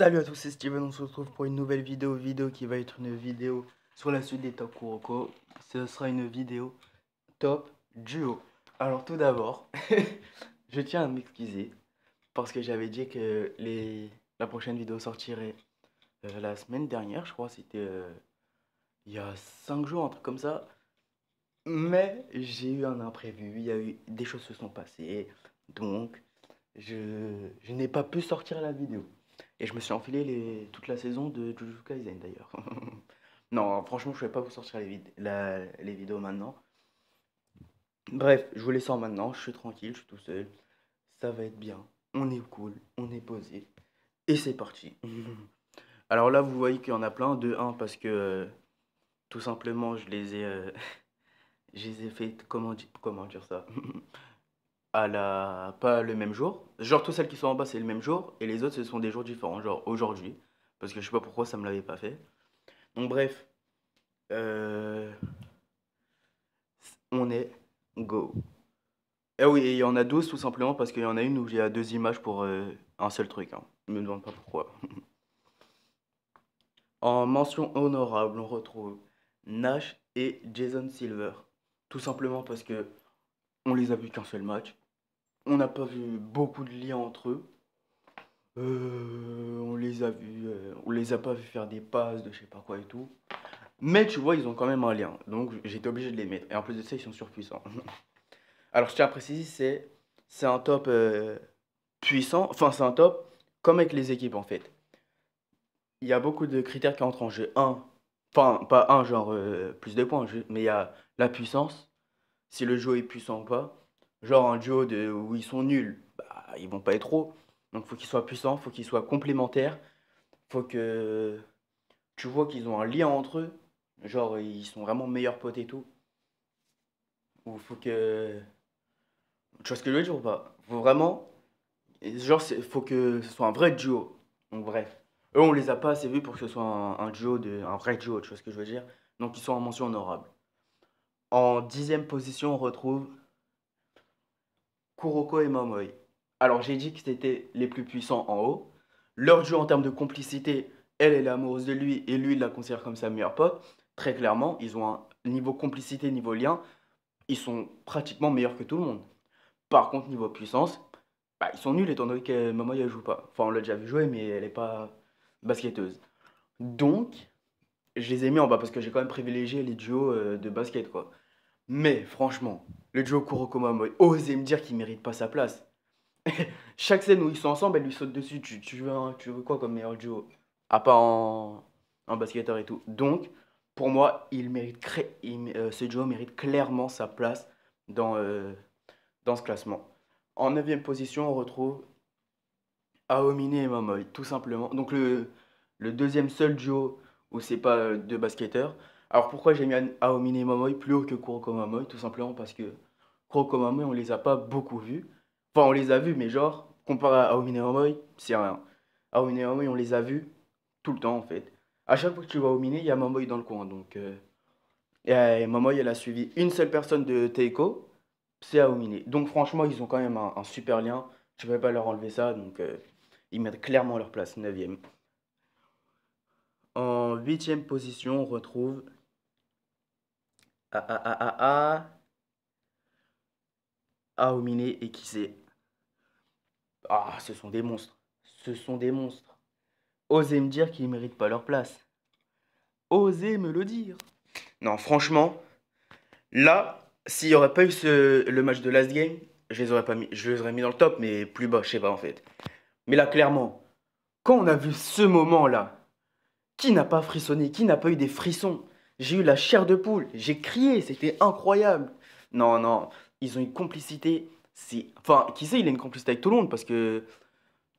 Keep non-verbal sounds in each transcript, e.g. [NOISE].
Salut à tous, c'est Steven, on se retrouve pour une nouvelle vidéo, vidéo qui va être une vidéo sur la suite des Top Kuroko. Ce sera une vidéo Top Duo. Alors tout d'abord, [LAUGHS] je tiens à m'excuser parce que j'avais dit que les... la prochaine vidéo sortirait euh, la semaine dernière, je crois, c'était euh, il y a 5 jours, un truc comme ça. Mais j'ai eu un imprévu, il y eu des choses se sont passées, donc je, je n'ai pas pu sortir la vidéo. Et je me suis enfilé les... toute la saison de Jujutsu Kaisen d'ailleurs. [LAUGHS] non, franchement, je ne vais pas vous sortir les, les vidéos maintenant. Bref, je vous les sors maintenant, je suis tranquille, je suis tout seul. Ça va être bien, on est cool, on est posé. Et c'est parti. [LAUGHS] Alors là, vous voyez qu'il y en a plein. De 1, parce que euh, tout simplement, je les ai, euh, [LAUGHS] je les ai fait, comment, comment dire ça à la... pas le même jour. Genre, toutes celles qui sont en bas, c'est le même jour. Et les autres, ce sont des jours différents. Genre, aujourd'hui. Parce que je sais pas pourquoi ça me l'avait pas fait. Donc, bref. Euh, on est go. Eh et oui, il y en a 12 tout simplement parce qu'il y en a une où il y a deux images pour euh, un seul truc. Hein. Je me demande pas pourquoi. [LAUGHS] en mention honorable, on retrouve Nash et Jason Silver. Tout simplement parce que on les a vus qu'un seul match on n'a pas vu beaucoup de liens entre eux. Euh, on les a vus, euh, on les a pas vu faire des passes de je sais pas quoi et tout. Mais tu vois, ils ont quand même un lien. Donc j'étais obligé de les mettre. Et en plus de ça, ils sont surpuissants. [LAUGHS] Alors je tiens à préciser, c'est, c'est un top euh, puissant. Enfin, c'est un top comme avec les équipes en fait. Il y a beaucoup de critères qui entrent en jeu. Un, enfin, pas un genre plus de points, mais il y a la puissance. Si le jeu est puissant ou pas. Genre un duo de, où ils sont nuls, bah, ils vont pas être trop. Donc faut qu'ils soient puissants, faut qu'ils soient complémentaires, faut que tu vois qu'ils ont un lien entre eux, genre ils sont vraiment meilleurs potes et tout. Ou faut que tu vois ce que je veux dire ou pas Faut vraiment genre faut que ce soit un vrai duo. Donc bref, eux on les a pas assez vus pour que ce soit un, duo de un vrai duo, tu vois ce que je veux dire Donc ils sont en mention honorable. En dixième position, on retrouve Kuroko et Mamoi, Alors j'ai dit que c'était les plus puissants en haut. Leur jeu en termes de complicité, elle, est amoureuse de lui et lui, il la considère comme sa meilleure pote. Très clairement, ils ont un niveau complicité, niveau lien, ils sont pratiquement meilleurs que tout le monde. Par contre, niveau puissance, bah, ils sont nuls étant donné que Momoi elle joue pas. Enfin, on l'a déjà vu jouer, mais elle n'est pas basketteuse. Donc, je les ai mis en bas parce que j'ai quand même privilégié les duos euh, de basket, quoi. Mais franchement, le duo Kurokoma mamoi osez me dire qu'il mérite pas sa place. [LAUGHS] Chaque scène où ils sont ensemble, elle lui saute dessus. Tu, veux, quoi comme meilleur duo À part en, basketteur et tout. Donc, pour moi, euh, ce duo mérite clairement sa place dans, euh, ce classement. En 9 position, on retrouve Aomine et tout simplement. Donc, le, le deuxième seul duo où c'est pas euh, deux basketteurs. Alors pourquoi j'ai mis Aomine Mamoy plus haut que Kuroko Mamoy Tout simplement parce que Kuroko Mamoy, on les a pas beaucoup vus. Enfin, on les a vus, mais genre, comparé à Aomine Mamoy, c'est rien. Aomine Mamoy, on les a vus tout le temps en fait. À chaque fois que tu vois Aomine, il y a Mamoy dans le coin. Donc, euh, et Mamoy, elle a suivi une seule personne de Teiko, c'est Aomine. Donc franchement, ils ont quand même un, super lien. Je ne peux pas leur enlever ça, donc euh, ils mettent clairement leur place, 9ème. En 8ème position, on retrouve ah ah ah ah ah A miné et c'est Ah, ce sont des monstres. Ce sont des monstres. Osez me dire qu'ils méritent pas leur place. Osez me le dire. Non, franchement, là, s'il n'y aurait pas eu le match de last game, je les aurais pas mis, je les aurais mis dans le top, mais plus bas, je sais pas en fait. Mais là, clairement, quand on a vu ce moment-là, qui n'a pas frissonné, qui n'a pas eu des frissons j'ai eu la chair de poule. J'ai crié. C'était incroyable. Non, non. Ils ont une complicité. C'est... Enfin, qui sait, il a une complicité avec tout le monde parce que.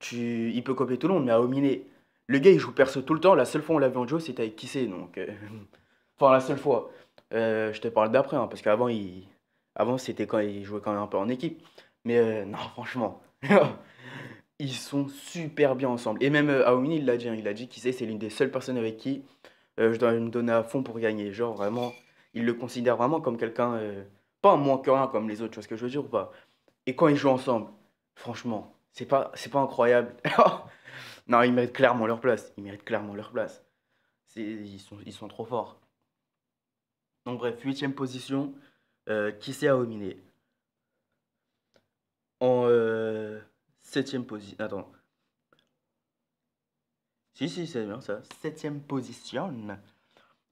Tu... Il peut copier tout le monde, mais à Le gars, il joue perso tout le temps. La seule fois où on l'a vu en duo, c'était avec Kissé. Donc. Euh, [LAUGHS] enfin, la seule fois. Euh, je te parle d'après, hein, parce qu'avant, Avant, c'était quand il jouait quand même un peu en équipe. Mais euh, [LAUGHS] non, franchement. [LAUGHS] ils sont super bien ensemble. Et même Aomine, il l'a dit, hein. il a dit qui sait, c'est l'une des seules personnes avec qui euh, je dois me donner à fond pour gagner. Genre, vraiment, il le considère vraiment comme quelqu'un, euh, pas moins que comme les autres, tu vois ce que je veux dire ou pas Et quand ils jouent ensemble, franchement, c'est pas, c'est pas incroyable. [LAUGHS] non, ils méritent clairement leur place. Ils méritent clairement leur place. Ils sont, ils sont trop forts. Donc bref, huitième position, euh, qui s'est éliminé En septième position, attends, si, si, c'est bien ça. Septième position.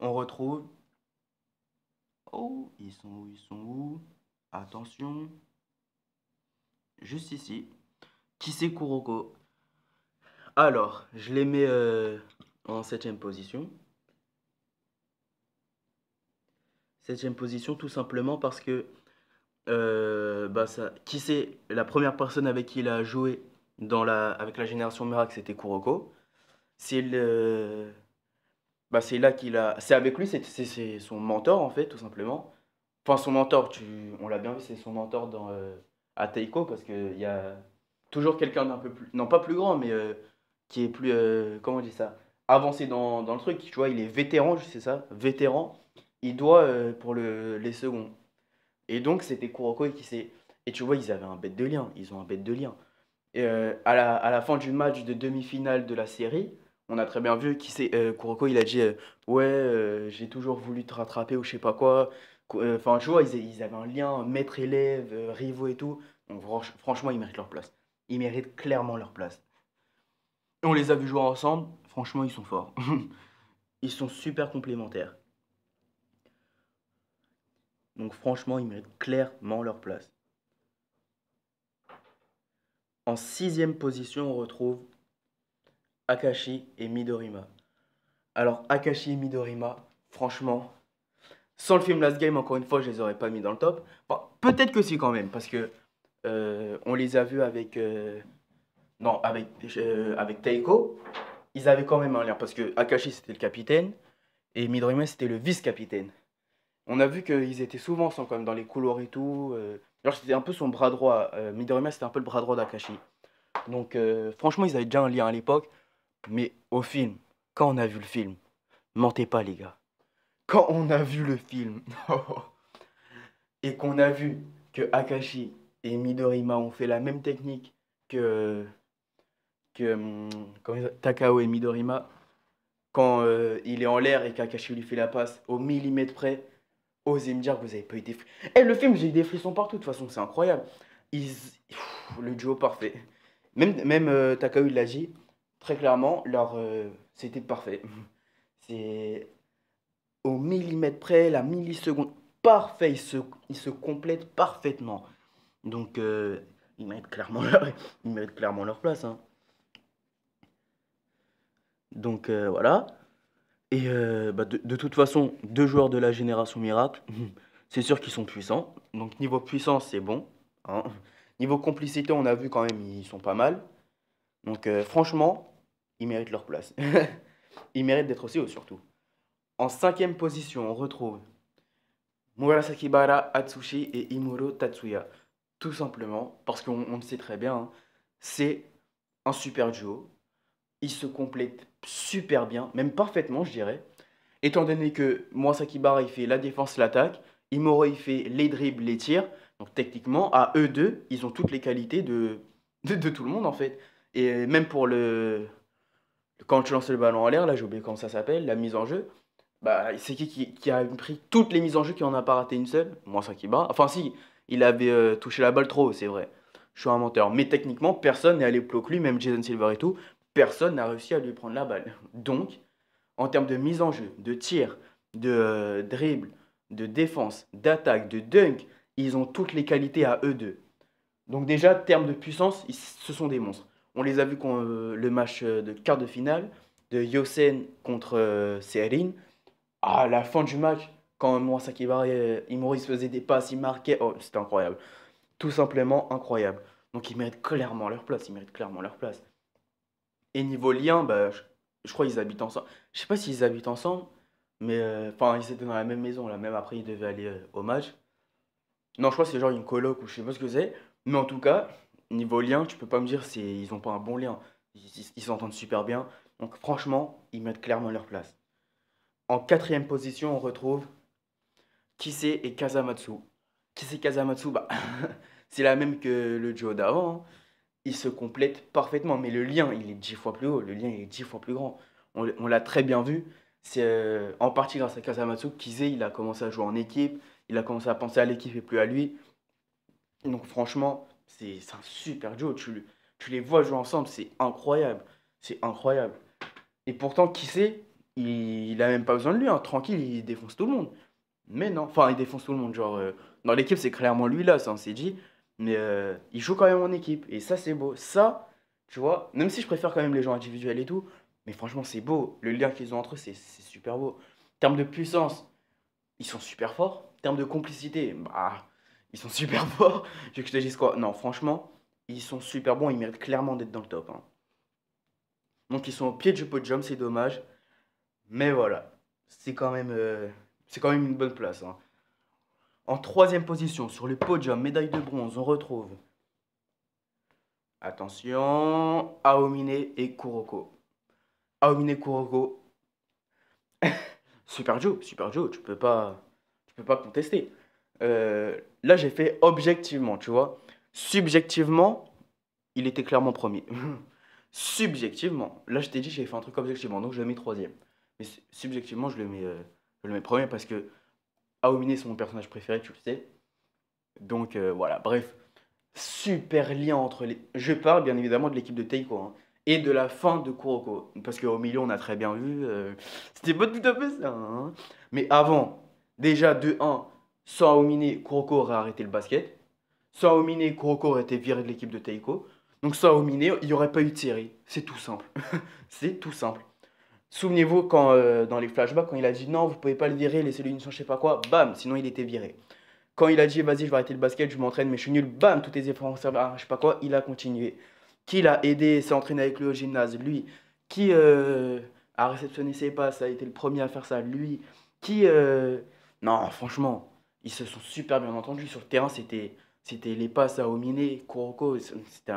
On retrouve. Oh, ils sont où Ils sont où Attention. Juste ici. Qui c'est Kuroko Alors, je les mets euh, en septième position. Septième position, tout simplement parce que. Euh, bah ça, qui c'est la première personne avec qui il a joué dans la, avec la génération Miracle, c'était Kuroko c'est le. Bah, c'est là qu'il a. C'est avec lui, c'est son mentor en fait, tout simplement. Enfin, son mentor, on l'a bien vu, c'est son mentor dans, euh, à Taiko parce qu'il y a toujours quelqu'un d'un peu plus. Non, pas plus grand, mais euh, qui est plus. Euh, comment on dit ça Avancé dans, dans, le truc. Tu vois, il est vétéran, je sais ça, vétéran. Il doit pour le, les seconds. Et donc, c'était Kuroko qui s'est. Et tu vois, ils avaient un bête de lien. Ils ont un bête de lien. Et, à, la, à la fin du match de demi-finale de la série on a très bien vu qui c'est euh, Kuroko il a dit euh, ouais euh, j'ai toujours voulu te rattraper ou je sais pas quoi enfin tu vois ils, ils, avaient un lien maître élève rivaux et tout donc franchement ils méritent leur place ils méritent clairement leur place on les a vus jouer ensemble franchement ils sont forts [LAUGHS] ils sont super complémentaires donc franchement ils méritent clairement leur place en sixième position on retrouve Akashi et Midorima. Alors, Akashi et Midorima, franchement, sans le film Last Game, encore une fois, je les aurais pas mis dans le top. peut-être que si quand même, parce que euh, on les a vus avec. Euh, non, avec, euh, avec Taiko, Ils avaient quand même un lien, parce que Akashi c'était le capitaine et Midorima c'était le vice-capitaine. On a vu qu'ils étaient souvent ensemble, dans les couloirs et tout. Genre, c'était un peu son bras droit. Midorima c'était un peu le bras droit d'Akashi. Donc, franchement, ils avaient déjà un lien à l'époque. Mais au film, quand on a vu le film, mentez pas les gars. Quand on a vu le film [LAUGHS] et qu'on a vu que Akashi et Midorima ont fait la même technique que que hum, Takao et Midorima quand euh, il est en l'air et qu'Akashi lui fait la passe au millimètre près, osez me dire que vous avez pas eu des frissons. Et eh, le film, j'ai eu des frissons partout, de toute façon, c'est incroyable. le duo parfait. Même, euh, Takao, il l'a dit, très clairement, leur, euh, c'était parfait. [LAUGHS] C'est au millimètre près, la milliseconde, parfait, ils se, complètent parfaitement. Donc, euh, ils, mettent clairement leur, [LAUGHS] clairement leur place. Hein. Donc, euh, voilà. Et bah, de, de, toute façon, deux joueurs de la génération miracle, [LAUGHS] c'est sûr qu'ils sont puissants. Donc, niveau puissance, c'est bon. Hein. Niveau complicité, on a vu quand même, ils sont pas mal. Donc, franchement, ils méritent leur place. [LAUGHS] ils méritent d'être aussi haut surtout. En cinquième position, on retrouve Murasaki Atsushi et Imuro Tatsuya. Tout simplement, parce qu'on le sait très bien, hein, c'est un super duo. Ils se complètent super bien, même parfaitement, je dirais. Étant donné que Murasaki il fait la défense, l'attaque. Imuro, il fait les dribbles, les tirs. Donc techniquement, à eux deux, ils ont toutes les qualités de, [LAUGHS] de tout le monde, en fait. Et même pour le, quand tu lances le ballon en l'air, là j'ai oublié comment ça s'appelle, la mise en jeu, bah, c'est qui, qui, a pris toutes les mises en jeu qui en a pas raté une seule Moi ça qui bat. Enfin si, il avait euh, touché la balle trop, c'est vrai. Je suis un menteur. Mais techniquement, personne n'est allé plus que lui, même Jason Silver et tout, personne n'a réussi à lui prendre la balle. [LAUGHS] Donc, en termes de mise en jeu, de tir, de euh, dribble, de défense, d'attaque, de dunk, ils ont toutes les qualités à eux deux. Donc déjà, en termes de puissance, ils, ce sont des monstres. On les a vus euh, le match euh, de quart de finale de Yosen contre euh, Serin. À la fin du match, quand et Maurice Faisaient des passes, ils marquaient, Oh, c'était incroyable. Tout simplement incroyable. Donc ils méritent clairement leur place. Ils méritent clairement leur place. Et niveau lien, bah, je, crois qu'ils habitent ensemble. Je sais pas s'ils habitent ensemble, mais enfin, ils étaient dans la même maison là. Même après, ils devaient aller au match. Non, je crois que c'est genre une coloc ou je sais pas ce que c'est. Mais en tout cas, niveau lien, tu peux pas me dire c'est ils ont pas un bon lien. Ils s'entendent super bien. Donc franchement, ils mettent clairement leur place. En quatrième position, on retrouve Kise et Kazamatsu. Kise Kazamatsu, bah, [LAUGHS] c'est la même que le duo d'avant. Hein. Ils se complètent parfaitement, mais le lien, il est dix fois plus haut. Le lien, il est dix fois plus grand. On, l'a très bien vu. C'est euh, en partie grâce à Kazamatsu. Kise, il a commencé à jouer en équipe. Il a commencé à penser à l'équipe et plus à lui. Donc franchement, c'est un super duo. Tu, tu les vois jouer ensemble, c'est incroyable. C'est incroyable. Et pourtant, qui sait il, a même pas besoin de lui. Hein. Tranquille, il défonce tout le monde. Mais non, enfin, il défonce tout le monde. Genre, euh, dans l'équipe, c'est clairement lui là, ça on s'est dit. Mais euh, il joue quand même en équipe. Et ça, c'est beau. Ça, tu vois, même si je préfère quand même les gens individuels et tout, mais franchement, c'est beau. Le lien qu'ils ont entre eux, c'est super beau. En termes de puissance, ils sont super forts. En termes de complicité, bah, ils sont super forts. [LAUGHS] Je que je te dise quoi Non, franchement, ils sont super bons. Ils méritent clairement d'être dans le top. Hein. Donc ils sont au pied du podium, c'est dommage. Mais voilà, c'est quand même, euh, c'est quand même une bonne place. Hein. En troisième position, sur le podium, médaille de bronze, on retrouve. Attention, Aomine et Kuroko. Aomine Kuroko. [LAUGHS] super Joe, Super Joe, tu peux pas, tu peux pas contester. Euh, là, j'ai fait objectivement, tu vois. Subjectivement, il était clairement premier. [LAUGHS] subjectivement, là, je t'ai dit, j'ai fait un truc objectivement, donc je le mets troisième. Mais subjectivement, je le mets, euh, je le mets premier parce que Aomine, c'est mon personnage préféré, tu le sais. Donc euh, voilà, bref. Super lien entre les. Je parle bien évidemment de l'équipe de Teiko. Hein, et de la fin de Kuroko. Parce qu'au milieu, on a très bien vu, c'était pas tout à fait ça. Hein. Mais avant, déjà, de 1, sans Aomine, Kuroko aurait arrêté le basket. Sans Aomine, Kuroko aurait été viré de l'équipe de Taiko, Donc sans Aomine, il n'y aurait pas eu de série C'est tout simple. [LAUGHS] c'est tout simple. Souvenez-vous quand euh, dans les flashbacks, quand il a dit non, vous pouvez pas le virer, laissez-le une chance, je sais pas quoi, bam, sinon il était viré. Quand il a dit vas-y, je vais arrêter le basket, je m'entraîne, mais je suis nul, bam, tous tes efforts ont servi je sais pas quoi, il a continué. Qui l'a aidé, s'est entraîné avec lui au gymnase, lui. Qui euh, a réceptionné ses passes, a été le premier à faire ça, lui. Qui. Euh, non, franchement, ils se sont super bien entendus. Sur le terrain, c'était, c'était les passes à Omine, Kuroko. C'était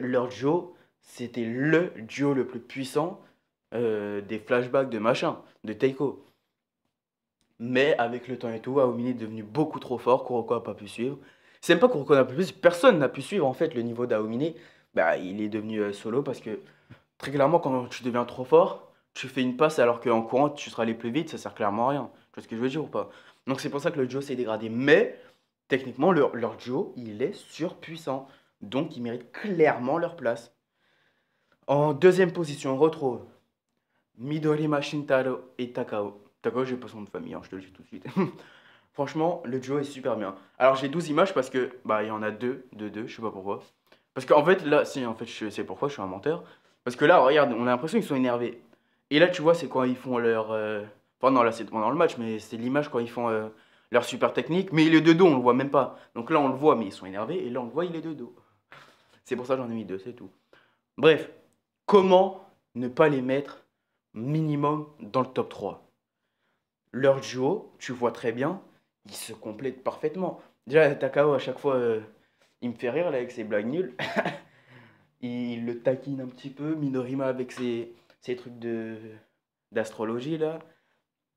leur duo, c'était le duo le plus puissant euh, des flashbacks de machin, de taiko. Mais avec le temps et tout, Aomine est devenu beaucoup trop fort. Kuroko n'a pas pu suivre. C'est même pas Kuroko n'a plus pu suivre. Personne n'a pu suivre en fait le niveau d'Aomine. Bah, il est devenu euh, solo parce que très clairement, quand tu deviens trop fort, tu fais une passe alors qu'en courant, tu seras allé plus vite. Ça sert clairement à rien. Tu vois ce que je veux dire ou pas Donc c'est pour ça que le duo s'est dégradé. Mais techniquement, leur, leur duo, il est surpuissant. Donc ils méritent clairement leur place. En deuxième position, on retrouve Midori Shintaro et Takao. Takao, j'ai pas son nom de famille, hein, je te le dis tout de suite. [LAUGHS] Franchement, le duo est super bien. Alors j'ai 12 images parce que bah il y en a deux, de deux, je sais pas pourquoi. Parce qu'en fait là, c'est en fait c'est pourquoi, je suis un menteur. Parce que là, regarde, on a l'impression qu'ils sont énervés. Et là, tu vois, c'est quoi ils font leur euh, Enfin, non, là, c'est pendant le match, mais c'est l'image quand ils font euh, leur super technique. Mais il est de dos, on le voit même pas. Donc là, on le voit, mais ils sont énervés. Et là, on le voit, il est de dos. [LAUGHS] C'est pour ça j'en ai mis deux, c'est tout. Bref, comment ne pas les mettre minimum dans le top 3 Leur duo, tu vois très bien, ils se complètent parfaitement. Déjà, Takao, à chaque fois, euh, il me fait rire avec ses blagues nulles. [LAUGHS] il le taquine un petit peu. Minorima avec ses, trucs d'astrologie là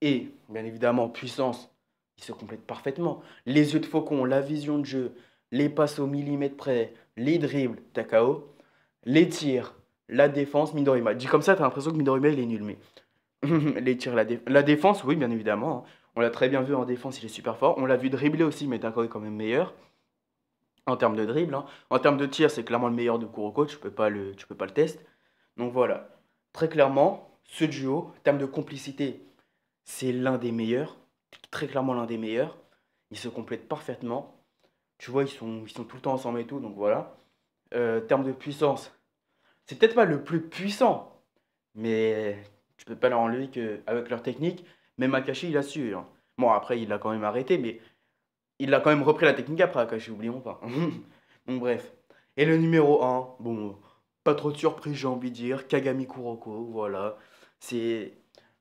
et, bien évidemment, puissance, ils se complète parfaitement. Les yeux de faucon, la vision de jeu, les passes au millimètre près, les dribbles, Takao, les tirs, la défense, Midorima. Dit comme ça, t'as l'impression que Midorima, il est nul, mais... [LAUGHS] les tirs, la, défense, oui, bien évidemment. Hein. On l'a très bien vu en défense, il est super fort. On l'a vu dribbler aussi, mais Takao est quand même meilleur. En termes de dribble, hein. en termes de tir, c'est clairement le meilleur de Kuroko, tu peux pas le, peux pas le tester. Donc voilà, très clairement, ce duo, en termes de complicité, c'est l'un des meilleurs, très clairement l'un des meilleurs. Ils se complètent parfaitement. Tu vois, ils sont, ils sont tout le temps ensemble et tout, donc voilà. Euh, termes terme de puissance, c'est peut-être pas le plus puissant, mais tu peux pas leur enlever qu'avec leur technique, même Akashi, il a su. Hein. Bon, après, il l'a quand même arrêté, mais il a quand même repris la technique après Akashi, oublions pas. [LAUGHS] donc bref. Et le numéro 1, bon, pas trop de surprise, j'ai envie de dire, Kagami Kuroko, voilà. C'est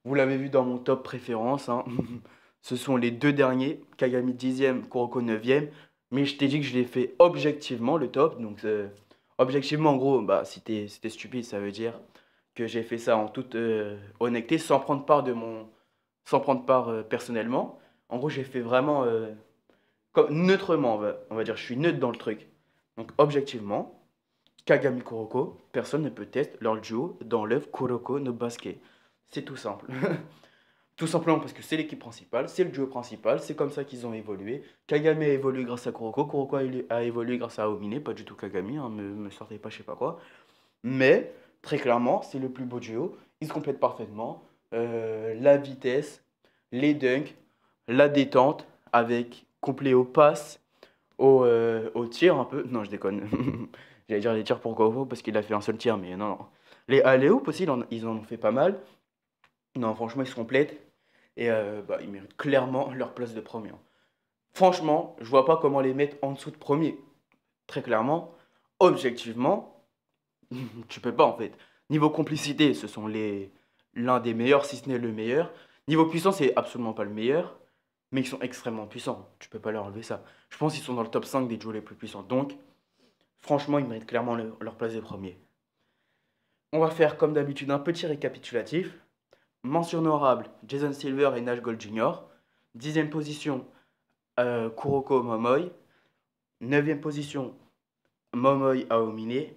vous l'avez vu dans mon top préférence. Hein. [LAUGHS] Ce sont les deux derniers, Kagami 10e, Kuroko 9e. Mais je t'ai dit que je l'ai fait objectivement, le top. Donc, euh, objectivement, en gros, bah, si t'es stupide, ça veut dire que j'ai fait ça en toute euh, honnêteté, sans prendre part, de mon, sans prendre part euh, personnellement. En gros, j'ai fait vraiment comme, neutrement, on va, dire. Je suis neutre dans le truc. Donc, objectivement, Kagami Kuroko, personne ne peut tester leur duo dans l'œuvre Kuroko no Basket. C'est tout simple. [LAUGHS] tout simplement parce que c'est l'équipe principale, c'est le duo principal, c'est comme ça qu'ils ont évolué. Kagame a évolué grâce à Kuroko, Kuroko a évolué grâce à Omine, pas du tout Kagami, ne hein, me, me, sortez pas je sais pas quoi. Mais, très clairement, c'est le plus beau duo, ils se complètent parfaitement. Euh, la vitesse, les dunks, la détente, avec complet au pass, au, euh, au tir un peu. Non, je déconne. [LAUGHS] J'allais dire les tirs pour Kuroko parce qu'il a fait un seul tir, mais non, non. Les alley-oop aussi, ils en ont fait pas mal. Non, franchement, ils se complètent. Et euh, bah, ils méritent clairement leur place de premier. Hein. Franchement, je vois pas comment les mettre en dessous de premier. Très clairement, objectivement, [LAUGHS] tu peux pas en fait. Niveau complicité, ce sont les l'un des meilleurs, si ce n'est le meilleur. Niveau puissance, c'est absolument pas le meilleur, mais ils sont extrêmement puissants. Tu peux pas leur enlever ça. Je pense qu'ils sont dans le top 5 des duos les plus puissants. Donc, franchement, ils méritent clairement leur place de premier. On va faire comme d'habitude un petit récapitulatif. Mention honorable, Jason Silver et Nash Gold Jr. Dixième position, euh, Kuroko Momoy. Neuvième position, Momoy Aomine.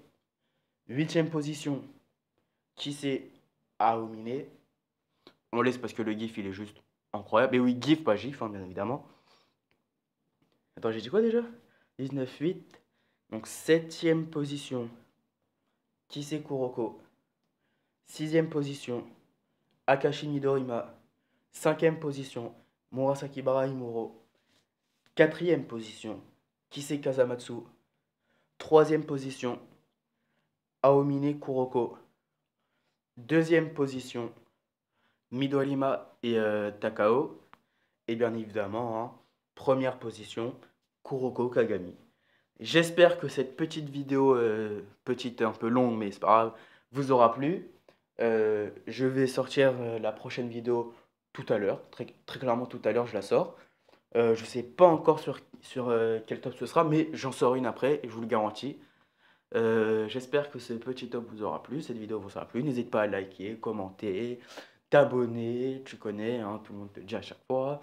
Huitième position, Kissé Aomine. On laisse parce que le gif, il est juste incroyable. Mais oui, gif, pas gif, hein, bien évidemment. Attends, j'ai dit quoi déjà 19-8. Donc, septième position, Kissé Kuroko. Sixième position, Akashi 5 Cinquième position, Murasaki Bara Imuro. Quatrième position, Kisei Kazamatsu. Troisième position, Aomine Kuroko. Deuxième position, Midorima et euh, Takao. Et eh bien évidemment, hein, première position, Kuroko Kagami. J'espère que cette petite vidéo, euh, petite un peu longue, mais c'est pas grave, vous aura plu. Euh, je vais sortir euh, la prochaine vidéo tout à l'heure, très, clairement tout à l'heure je la sors. Euh, je ne sais pas encore sur, quel top ce sera, mais j'en sors une après et je vous le garantis. J'espère que ce petit top vous aura plu, cette vidéo vous aura plu. N'hésite pas à liker, commenter, t'abonner, tu connais, hein, tout le monde te dit à chaque fois.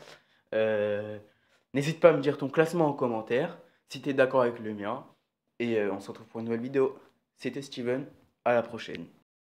N'hésite pas à me dire ton classement en commentaire, si tu es d'accord avec le mien. Et on se retrouve pour une nouvelle vidéo. C'était Steven, à la prochaine.